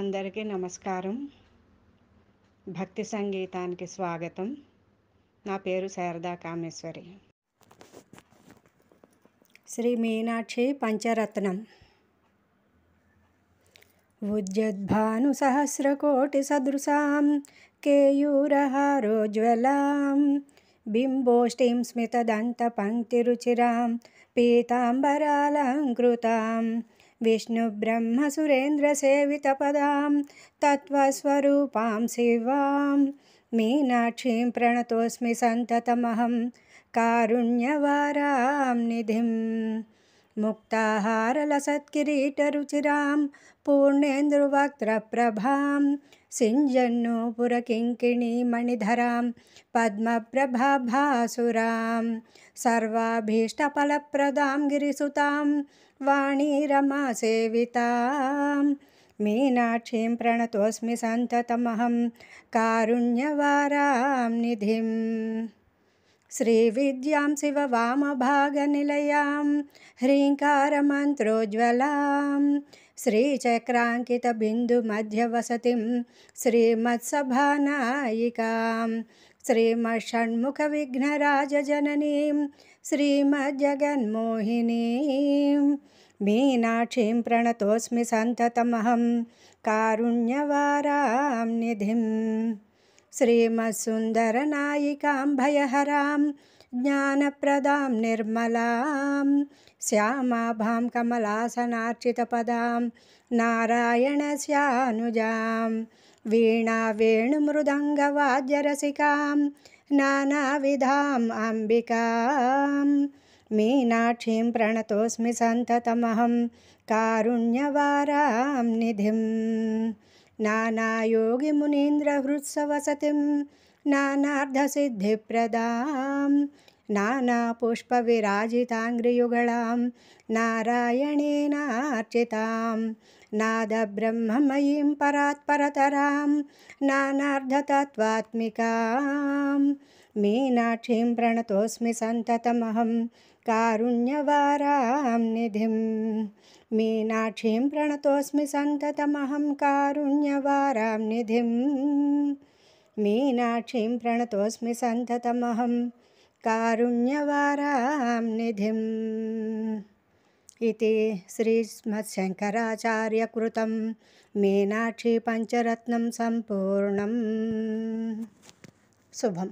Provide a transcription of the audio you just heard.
అందరికీ నమస్కారం భక్తి సంగీతానికి స్వాగతం నా పేరు శారదా కామేశ్వరి శ్రీ మీనాక్షి పంచరత్నం సహస్ర సహస్రకోటి సదృశాం కేయూరహారోజ్వలాం బింబోష్టిం స్మితదంతపంక్తిరుచిరాం పీతాంబరాలంకృతాం विष्णुब्रह्मसुरेन्द्रसेवितपदां तत्त्वस्वरूपां शिवां मीनाक्षीं प्रणतोऽस्मि सन्ततमहं कारुण्यवारां निधिम् मुक्ताहारलसत्किरीटरुचिरां पूर्णेन्दुवक्त्रप्रभां सिञ्जन्नूपुरकिङ्किणीमणिधरां पद्मप्रभाभासुरां सर्वाभीष्टफलप्रदां गिरिसुतां वाणीरमासेवितां मीनाक्षीं प्रणतोऽस्मि सन्ततमहं कारुण्यवारां निधिम् श्रीविद्यां शिववामभागनिलयां ह्रीङ्कारमन्त्रोज्ज्वलां श्रीचक्राङ्कितबिन्दुमध्यवसतिं श्रीमत्सभानायिकां श्रीमत्षण्मुखविघ्नराजजननीं श्रीमज्जगन्मोहिनीं मीनाक्षीं प्रणतोऽस्मि सन्ततमहं कारुण्यवारां निधिम् श्रीमत्सुन्दरनायिकां ज्ञानप्रदां निर्मलां श्यामाभां कमलासनार्चितपदां नारायणस्यानुजां वीणावेणुमृदङ्गवाद्यरसिकां नानाविधाम् अम्बिकां मीनाक्षीं प्रणतोऽस्मि सन्ततमहं कारुण्यवारां निधिम् नानायोगिमुनीन्द्रहृत्सवसतिं वसतिं नानार्धसिद्धिप्रदां नानापुष्पविराजिताङ्ग्रियुगलां नारायणेनार्चितां नादब्रह्ममयीं परात्परतरां नानार्धतत्त्वात्मिकाम् मीनाक्षी प्रणतोऽस्मि सततमहम कारुण्यवारां निधि मीनाक्षीं प्रणतोऽस्मि सततमहम कारुण्यवारां निधि मीनाक्षीं प्रणतोऽस्मि सततमहम कारुण्यवारां निधि इति मीनाक्षी पंचरत्न संपूर्ण शुभम